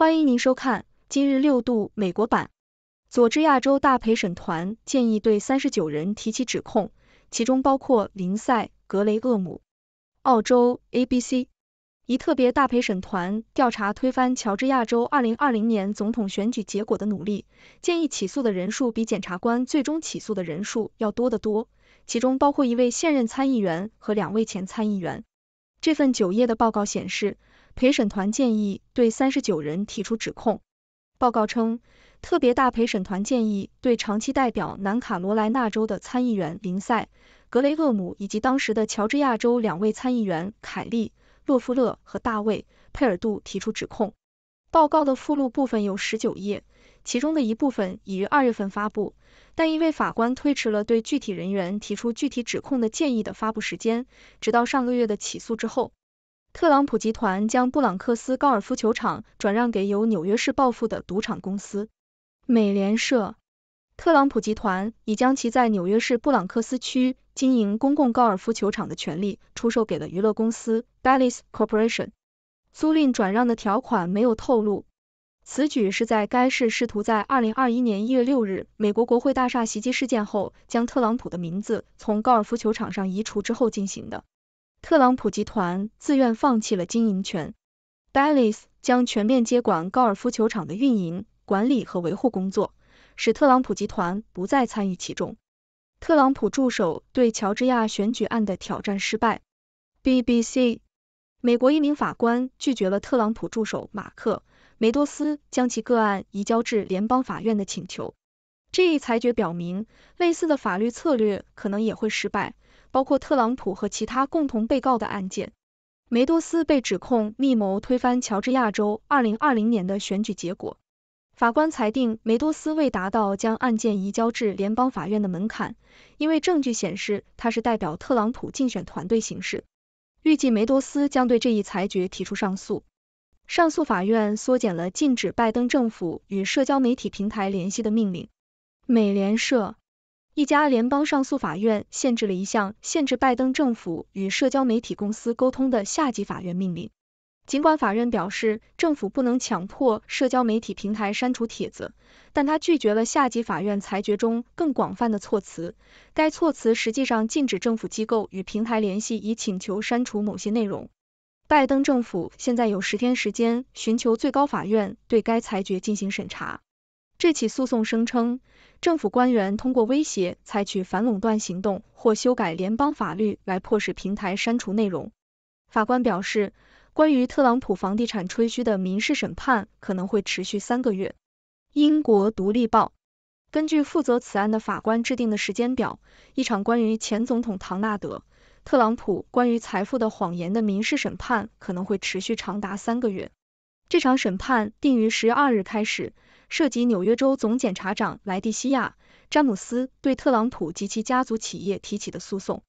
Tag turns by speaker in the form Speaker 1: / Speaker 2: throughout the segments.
Speaker 1: 欢迎您收看今日六度美国版。佐治亚州大陪审团建议对三十九人提起指控，其中包括林赛·格雷厄姆。澳洲 ABC 一特别大陪审团调查推翻乔治亚州二零二零年总统选举结果的努力，建议起诉的人数比检察官最终起诉的人数要多得多，其中包括一位现任参议员和两位前参议员。这份九页的报告显示。陪审团建议对三十九人提出指控。报告称，特别大陪审团建议对长期代表南卡罗来纳州的参议员林赛·格雷厄姆以及当时的乔治亚州两位参议员凯利·洛夫勒和大卫·佩尔杜提出指控。报告的附录部分有十九页，其中的一部分已于二月份发布，但一位法官推迟了对具体人员提出具体指控的建议的发布时间，直到上个月的起诉之后。特朗普集团将布朗克斯高尔夫球场转让给由纽约市暴富的赌场公司。美联社，特朗普集团已将其在纽约市布朗克斯区经营公共高尔夫球场的权利出售给了娱乐公司 Bellis Corporation。租赁转让的条款没有透露。此举是在该市试图在二零二一年一月六日美国国会大厦袭击事件后将特朗普的名字从高尔夫球场上移除之后进行的。特朗普集团自愿放弃了经营权，Dallas 将全面接管高尔夫球场的运营、管理和维护工作，使特朗普集团不再参与其中。特朗普助手对乔治亚选举案的挑战失败。BBC，美国一名法官拒绝了特朗普助手马克·梅多斯将其个案移交至联邦法院的请求。这一裁决表明，类似的法律策略可能也会失败。包括特朗普和其他共同被告的案件，梅多斯被指控密谋推翻乔治亚州二零二零年的选举结果。法官裁定梅多斯未达到将案件移交至联邦法院的门槛，因为证据显示他是代表特朗普竞选团队行事。预计梅多斯将对这一裁决提出上诉。上诉法院缩减了禁止拜登政府与社交媒体平台联系的命令。美联社。一家联邦上诉法院限制了一项限制拜登政府与社交媒体公司沟通的下级法院命令。尽管法院表示政府不能强迫社交媒体平台删除帖子，但他拒绝了下级法院裁决中更广泛的措辞。该措辞实际上禁止政府机构与平台联系以请求删除某些内容。拜登政府现在有十天时间寻求最高法院对该裁决进行审查。这起诉讼声称，政府官员通过威胁采取反垄断行动或修改联邦法律来迫使平台删除内容。法官表示，关于特朗普房地产吹嘘的民事审判可能会持续三个月。英国《独立报》根据负责此案的法官制定的时间表，一场关于前总统唐纳德·特朗普关于财富的谎言的民事审判可能会持续长达三个月。这场审判定于十月二日开始。涉及纽约州总检察长莱蒂西亚·詹姆斯对特朗普及其家族企业提起的诉讼。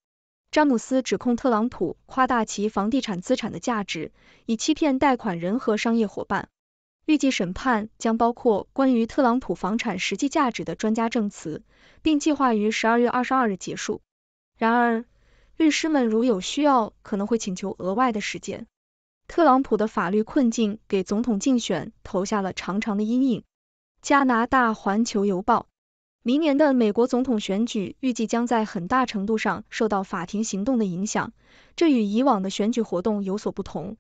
Speaker 1: 詹姆斯指控特朗普夸大其房地产资产的价值，以欺骗贷款人和商业伙伴。预计审判将包括关于特朗普房产实际价值的专家证词，并计划于十二月二十二日结束。然而，律师们如有需要，可能会请求额外的时间。特朗普的法律困境给总统竞选投下了长长的阴影。加拿大《环球邮报》：明年的美国总统选举预计将在很大程度上受到法庭行动的影响，这与以往的选举活动有所不同。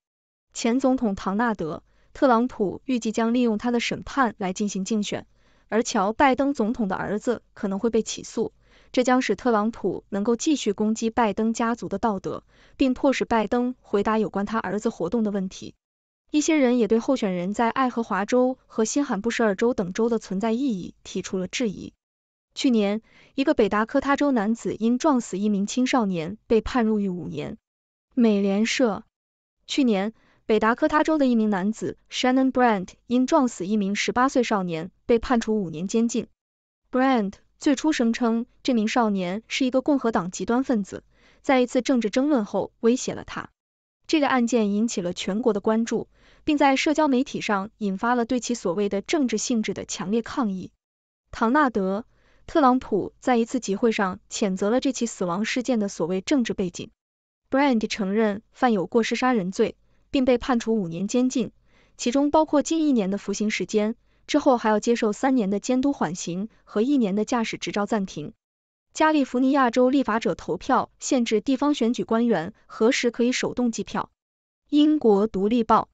Speaker 1: 前总统唐纳德·特朗普预计将利用他的审判来进行竞选，而乔·拜登总统的儿子可能会被起诉，这将使特朗普能够继续攻击拜登家族的道德，并迫使拜登回答有关他儿子活动的问题。一些人也对候选人在爱荷华州和新罕布什尔州等州的存在意义提出了质疑。去年，一个北达科他州男子因撞死一名青少年被判入狱五年。美联社去年，北达科他州的一名男子 Shannon b r a n d 因撞死一名十八岁少年被判处五年监禁。b r a n d 最初声称，这名少年是一个共和党极端分子，在一次政治争论后威胁了他。这个案件引起了全国的关注，并在社交媒体上引发了对其所谓的政治性质的强烈抗议。唐纳德·特朗普在一次集会上谴责了这起死亡事件的所谓政治背景。Brand 承认犯有过失杀人罪，并被判处五年监禁，其中包括近一年的服刑时间，之后还要接受三年的监督缓刑和一年的驾驶执照暂停。加利福尼亚州立法者投票限制地方选举官员何时可以手动计票。英国独立报：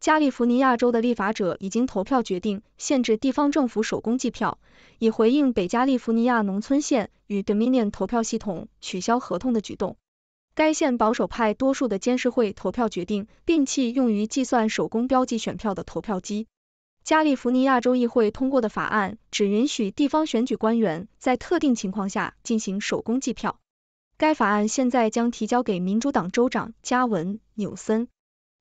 Speaker 1: 加利福尼亚州的立法者已经投票决定限制地方政府手工计票，以回应北加利福尼亚农村县与 Dominion 投票系统取消合同的举动。该县保守派多数的监事会投票决定摒弃用于计算手工标记选票的投票机。加利福尼亚州议会通过的法案只允许地方选举官员在特定情况下进行手工计票。该法案现在将提交给民主党州长加文·纽森。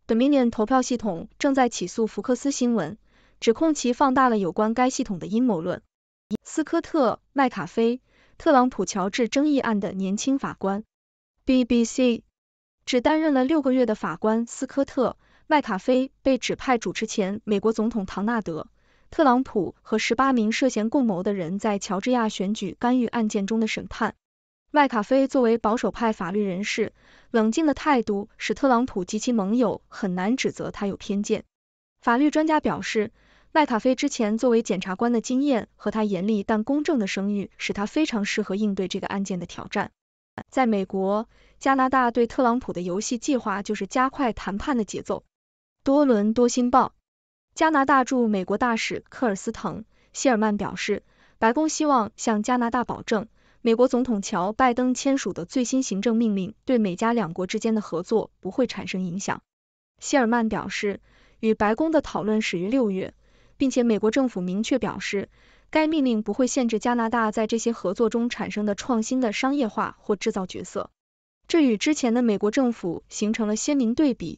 Speaker 1: Dominion 投票系统正在起诉福克斯新闻，指控其放大了有关该系统的阴谋论。斯科特·麦卡菲、特朗普乔治争议案的年轻法官，BBC 只担任了六个月的法官斯科特。麦卡菲被指派主持前美国总统唐纳德·特朗普和十八名涉嫌共谋的人在乔治亚选举干预案件中的审判。麦卡菲作为保守派法律人士，冷静的态度使特朗普及其盟友很难指责他有偏见。法律专家表示，麦卡菲之前作为检察官的经验和他严厉但公正的声誉，使他非常适合应对这个案件的挑战。在美国、加拿大对特朗普的游戏计划就是加快谈判的节奏。多伦多《新报》加拿大驻美国大使科尔斯滕·希尔曼表示，白宫希望向加拿大保证，美国总统乔·拜登签署的最新行政命令对美加两国之间的合作不会产生影响。希尔曼表示，与白宫的讨论始于六月，并且美国政府明确表示，该命令不会限制加拿大在这些合作中产生的创新的商业化或制造角色。这与之前的美国政府形成了鲜明对比。